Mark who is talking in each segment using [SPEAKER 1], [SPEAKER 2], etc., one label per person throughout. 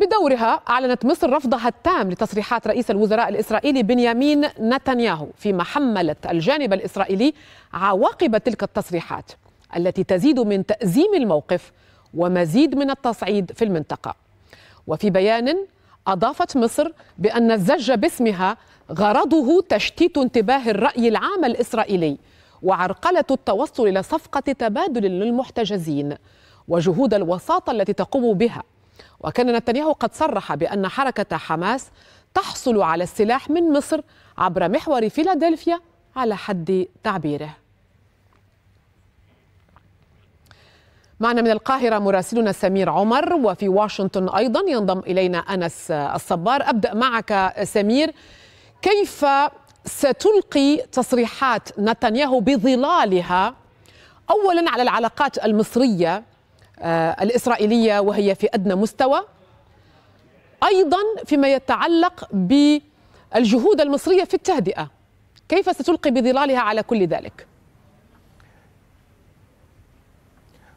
[SPEAKER 1] بدورها أعلنت مصر رفضها التام لتصريحات رئيس الوزراء الإسرائيلي بنيامين نتنياهو فيما حملت الجانب الإسرائيلي عواقب تلك التصريحات التي تزيد من تأزيم الموقف ومزيد من التصعيد في المنطقة وفي بيان أضافت مصر بأن الزج باسمها غرضه تشتيت انتباه الرأي العام الإسرائيلي وعرقلة التوصل إلى صفقة تبادل للمحتجزين وجهود الوساطة التي تقوم بها وكان نتنياهو قد صرح بأن حركة حماس تحصل على السلاح من مصر عبر محور فيلادلفيا على حد تعبيره معنا من القاهرة مراسلنا سمير عمر وفي واشنطن أيضا ينضم إلينا أنس الصبار أبدأ معك سمير كيف ستلقي تصريحات نتنياهو بظلالها أولا على العلاقات المصرية آه، الإسرائيلية وهي في أدنى مستوى أيضا فيما يتعلق بالجهود المصرية في التهدئة كيف ستلقي بظلالها على كل ذلك؟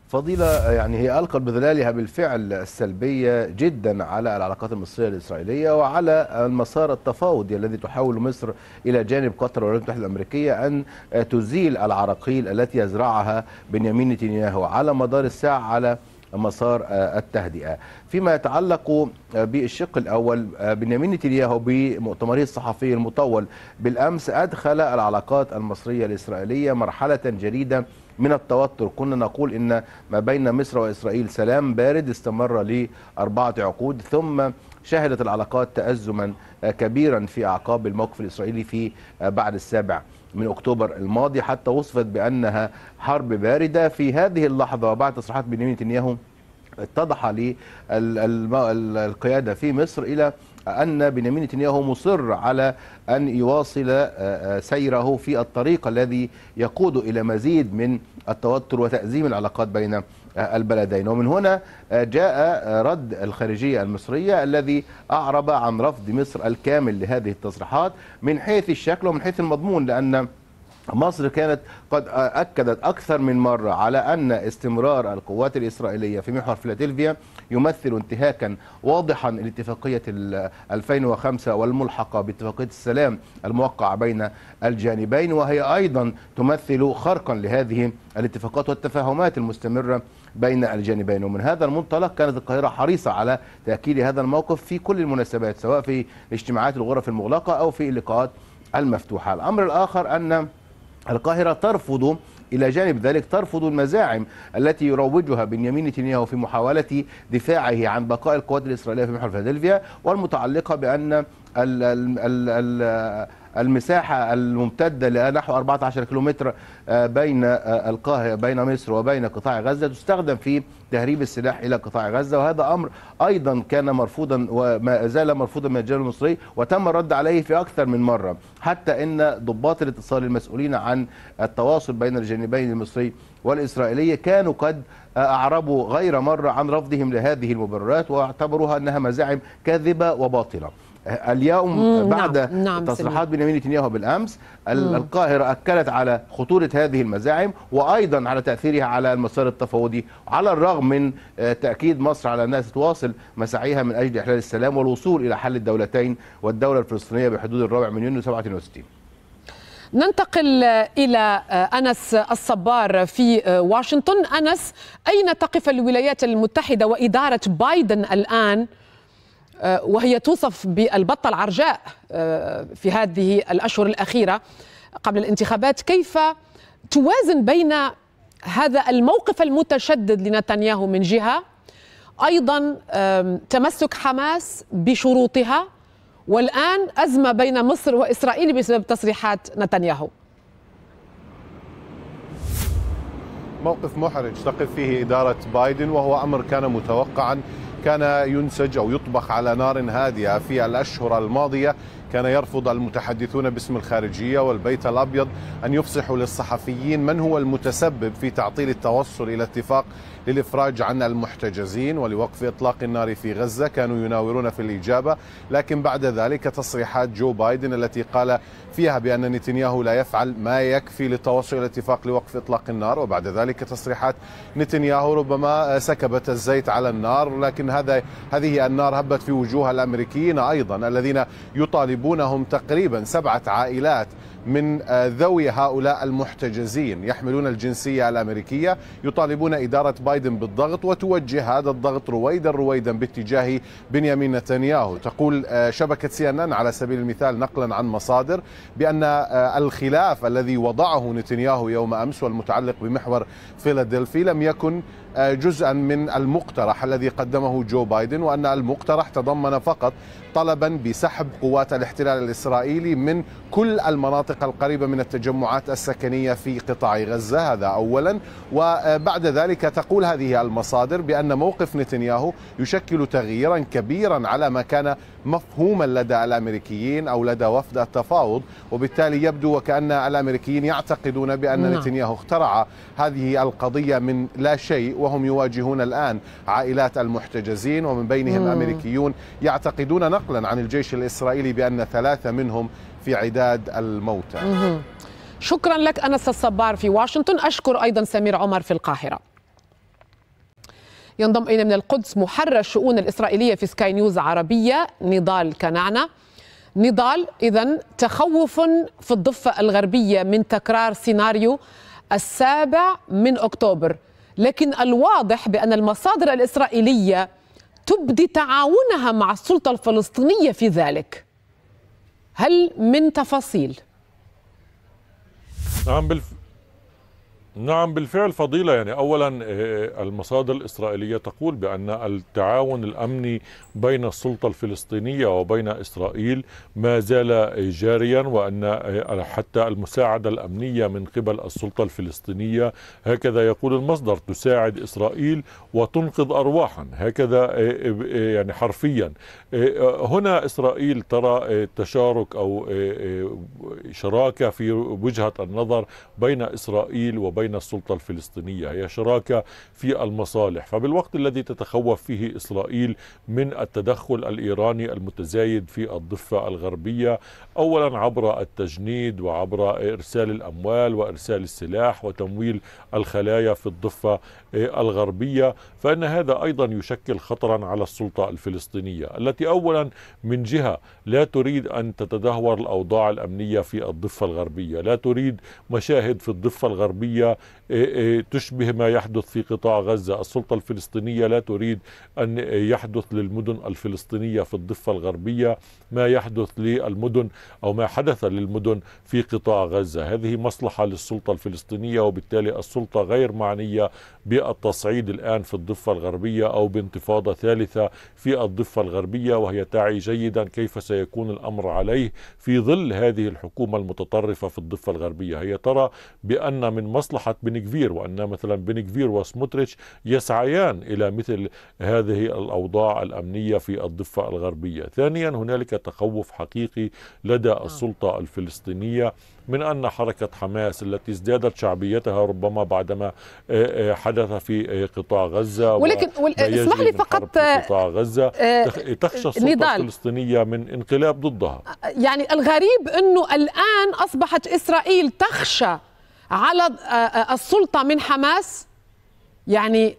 [SPEAKER 2] فضيلة يعني هي ألقت بظلالها بالفعل السلبية جدا على العلاقات المصرية الإسرائيلية وعلى المسار التفاوضي الذي تحاول مصر إلى جانب قطر والولايات المتحدة الأمريكية أن تزيل العراقيل التي يزرعها بنيامين نتنياهو على مدار الساعة على مسار آه، التهدئة فيما يتعلق آه، بالشق الأول آه، بنيامين نتنياهو بمؤتمره الصحفي المطول بالأمس أدخل العلاقات المصرية الإسرائيلية مرحلة جديدة من التوتر كنا نقول ان ما بين مصر واسرائيل سلام بارد استمر لاربعه عقود ثم شهدت العلاقات تازما كبيرا في اعقاب الموقف الاسرائيلي في بعد السابع من أكتوبر الماضي حتى وصفت بأنها حرب باردة في هذه اللحظة وبعد تصريحات بنيامين نتنياهو اتضح للقيادة في مصر إلى أن بنيامين نتنياهو مصر على أن يواصل آه، آه، سيره في الطريق الذي يقود إلى مزيد من التوتر وتأزيم العلاقات بين آه، البلدين ومن هنا جاء رد الخارجية المصرية الذي أعرب عن رفض مصر الكامل لهذه التصريحات من حيث الشكل ومن حيث المضمون لأن مصر كانت قد أكدت أكثر من مرة على أن استمرار القوات الإسرائيلية في محور فيلادلفيا يمثل انتهاكا واضحا لاتفاقية 2005 والملحقة باتفاقية السلام الموقعة بين الجانبين وهي أيضا تمثل خرقا لهذه الاتفاقات والتفاهمات المستمرة بين الجانبين ومن هذا المنطلق كانت القاهرة حريصة على تأكيد هذا الموقف في كل المناسبات سواء في اجتماعات الغرف المغلقة أو في اللقاءات المفتوحة الأمر الآخر أن القاهرة ترفض إلى جانب ذلك ترفض المزاعم التي يروجها بنيامين نتنياهو في محاولة دفاعه عن بقاء القوات الإسرائيلية في محور فيلادلفيا والمتعلقة بأن المساحة الممتدة لنحو 14 كيلومتر آه، بين آه، القاهرة بين مصر وبين قطاع غزة تستخدم في تهريب السلاح إلى قطاع غزة وهذا أمر أيضا كان مرفوضا وما زال مرفوضا من الجانب المصري وتم الرد عليه في أكثر من مرة حتى أن ضباط الاتصال المسؤولين عن التواصل بين الجانبين المصري والإسرائيلية كانوا قد آه، أعربوا غير مرة عن رفضهم لهذه المبررات واعتبروها أنها مزاعم كاذبة وباطلة اليوم نعم، بعد نعم. نعم تصريحات بنيامين نتنياهو بالامس مم. القاهره اكدت على خطوره هذه المزاعم وايضا على تاثيرها على المسار التفاوضي على الرغم من آه، تاكيد مصر على انها تواصل مساعيها من اجل احلال السلام والوصول الى حل الدولتين والدوله الفلسطينيه بحدود الرابع من يونيو 67
[SPEAKER 1] ننتقل آه، إلى آه، أنس الصبار في واشنطن أنس أين تقف الولايات المتحدة وإدارة بايدن الآن آه، وهي توصف بالبطة العرجاء آه، في هذه الأشهر الأخيرة قبل الانتخابات كيف توازن بين هذا الموقف المتشدد لنتنياهو من جهة أيضا تمسك حماس بشروطها والآن أزمة بين مصر وإسرائيل بسبب تصريحات نتنياهو
[SPEAKER 3] موقف محرج تقف فيه إدارة بايدن وهو أمر كان متوقعا كان ينسج أو يطبخ على نار هادئة في الأشهر الماضية كان يرفض المتحدثون باسم الخارجية والبيت الأبيض أن يفصحوا للصحفيين من هو المتسبب في تعطيل التوصل إلى اتفاق للإفراج عن المحتجزين ولوقف إطلاق النار في غزة كانوا يناورون في الإجابة لكن بعد ذلك تصريحات جو بايدن التي قال فيها بأن نتنياهو لا يفعل ما يكفي للتوصل إلى اتفاق لوقف إطلاق النار وبعد ذلك تصريحات نتنياهو ربما سكبت الزيت على النار لكن هذا هذه النار هبت في وجوه الأمريكيين أيضا الذين يطالبون يصيبونهم تقريبا سبعة عائلات من آه، ذوي هؤلاء المحتجزين يحملون الجنسية الأمريكية يطالبون إدارة بايدن بالضغط وتوجه هذا الضغط رويدا رويدا باتجاه بنيامين نتنياهو تقول آه، شبكة سي ان ان على سبيل المثال نقلا عن مصادر بأن آه، الخلاف الذي وضعه نتنياهو يوم أمس والمتعلق بمحور فيلادلفي لم يكن جزءا من المقترح الذي قدمه جو بايدن وأن المقترح تضمن فقط طلبا بسحب قوات الاحتلال الإسرائيلي من كل المناطق المناطق القريبة من التجمعات السكنية في قطاع غزة هذا أولا وبعد ذلك تقول هذه المصادر بأن موقف نتنياهو يشكل تغييرا كبيرا على ما كان مفهوما لدى الأمريكيين أو لدى وفد التفاوض وبالتالي يبدو وكأن الأمريكيين يعتقدون بأن نعم. نتنياهو اخترع هذه القضية من لا شيء وهم يواجهون الآن عائلات المحتجزين ومن بينهم أمريكيون يعتقدون نقلا عن الجيش الإسرائيلي بأن ثلاثة منهم في عداد
[SPEAKER 1] الموتى شكرا لك أنس الصبار في واشنطن أشكر أيضا سمير عمر في القاهرة ينضم إلينا من القدس محرر الشؤون الإسرائيلية في سكاي نيوز عربية نضال كنعنة نضال إذا تخوف في الضفة الغربية من تكرار سيناريو السابع من أكتوبر لكن الواضح بأن المصادر الإسرائيلية تبدي تعاونها مع السلطة الفلسطينية في ذلك هل من تفاصيل
[SPEAKER 4] نعم بالف... نعم بالفعل فضيلة يعني أولا آه، المصادر الإسرائيلية تقول بأن التعاون الأمني بين السلطة الفلسطينية وبين إسرائيل ما زال جاريا وأن آه، حتى المساعدة الأمنية من قبل السلطة الفلسطينية هكذا يقول المصدر تساعد إسرائيل وتنقذ أرواحا هكذا آه، يعني حرفيا هنا إسرائيل ترى تشارك أو شراكة في وجهة النظر بين إسرائيل وبين بين السلطة الفلسطينية هي شراكة في المصالح فبالوقت الذي تتخوف فيه إسرائيل من التدخل الإيراني المتزايد في الضفة الغربية أولا عبر التجنيد وعبر إرسال الأموال وإرسال السلاح وتمويل الخلايا في الضفة الغربية فإن هذا أيضا يشكل خطرا على السلطة الفلسطينية التي أولا من جهة لا تريد أن تتدهور الأوضاع الأمنية في الضفة الغربية لا تريد مشاهد في الضفة الغربية إيه، إيه، تشبه ما يحدث في قطاع غزة السلطة الفلسطينية لا تريد أن يحدث للمدن الفلسطينية في الضفة الغربية ما يحدث للمدن أو ما حدث للمدن في قطاع غزة هذه مصلحة للسلطة الفلسطينية وبالتالي السلطة غير معنية بالتصعيد الآن في الضفة الغربية أو بانتفاضة ثالثة في الضفة الغربية وهي تعي جيدا كيف سيكون الأمر عليه في ظل هذه الحكومة المتطرفة في الضفة الغربية هي ترى بأن من مصلحة بن كفير وأن مثلا كفير وسموتريتش يسعيان إلى مثل هذه الأوضاع الأمنية في الضفة الغربية ثانيا هنالك تخوف حقيقي لدى آه. السلطة الفلسطينية من أن حركة حماس التي ازدادت شعبيتها ربما بعدما آه، آه، حدث في قطاع غزة ولكن اسمح لي فقط قطاع غزة تخشى السلطة نضال. الفلسطينية من انقلاب ضدها
[SPEAKER 1] يعني الغريب أنه الآن أصبحت إسرائيل تخشى على السلطة من حماس يعني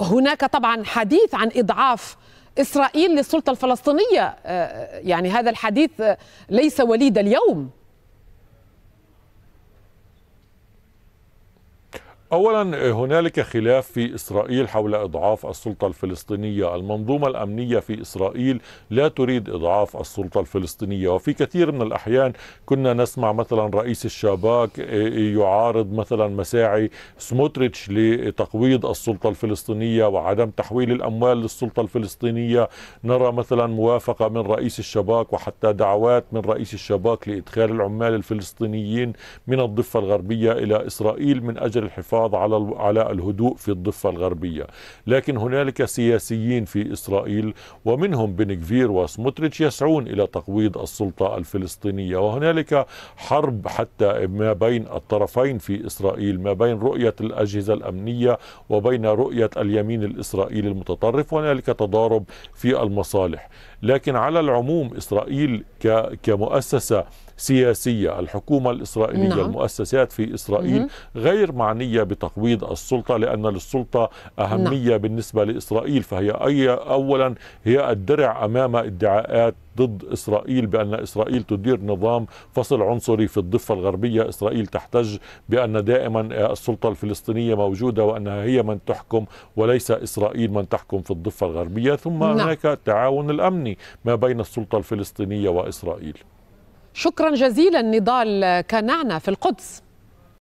[SPEAKER 1] هناك طبعا حديث عن إضعاف إسرائيل للسلطة الفلسطينية يعني هذا الحديث ليس وليد اليوم
[SPEAKER 4] اولا هنالك خلاف في اسرائيل حول اضعاف السلطه الفلسطينيه، المنظومه الامنيه في اسرائيل لا تريد اضعاف السلطه الفلسطينيه، وفي كثير من الاحيان كنا نسمع مثلا رئيس الشباك إيه، إيه، يعارض مثلا مساعي سموتريتش لتقويض السلطه الفلسطينيه وعدم تحويل الاموال للسلطه الفلسطينيه، نرى مثلا موافقه من رئيس الشباك وحتى دعوات من رئيس الشباك لادخال العمال الفلسطينيين من الضفه الغربيه الى اسرائيل من اجل الحفاظ الحفاظ على على الهدوء في الضفة الغربية لكن هنالك سياسيين في إسرائيل ومنهم بنكفير وسموتريتش يسعون إلى تقويض السلطة الفلسطينية وهنالك حرب حتى ما بين الطرفين في إسرائيل ما بين رؤية الأجهزة الأمنية وبين رؤية اليمين الإسرائيلي المتطرف وهنالك تضارب في المصالح لكن على العموم إسرائيل كمؤسسة سياسية الحكومة الإسرائيلية نعم. المؤسسات في إسرائيل غير معنية بتقويض السلطة لأن للسلطة نعم. أهمية نعم. بالنسبة لإسرائيل فهي أي أولا هي الدرع أمام ادعاءات ضد إسرائيل بأن إسرائيل تدير نظام فصل عنصري في الضفة الغربية إسرائيل تحتج بأن دائما السلطة الفلسطينية موجودة وأنها هي من تحكم وليس إسرائيل من تحكم في الضفة الغربية ثم نعم. هناك التعاون الأمني ما بين السلطة الفلسطينية وإسرائيل
[SPEAKER 1] شكرا جزيلا نضال كنعنا في القدس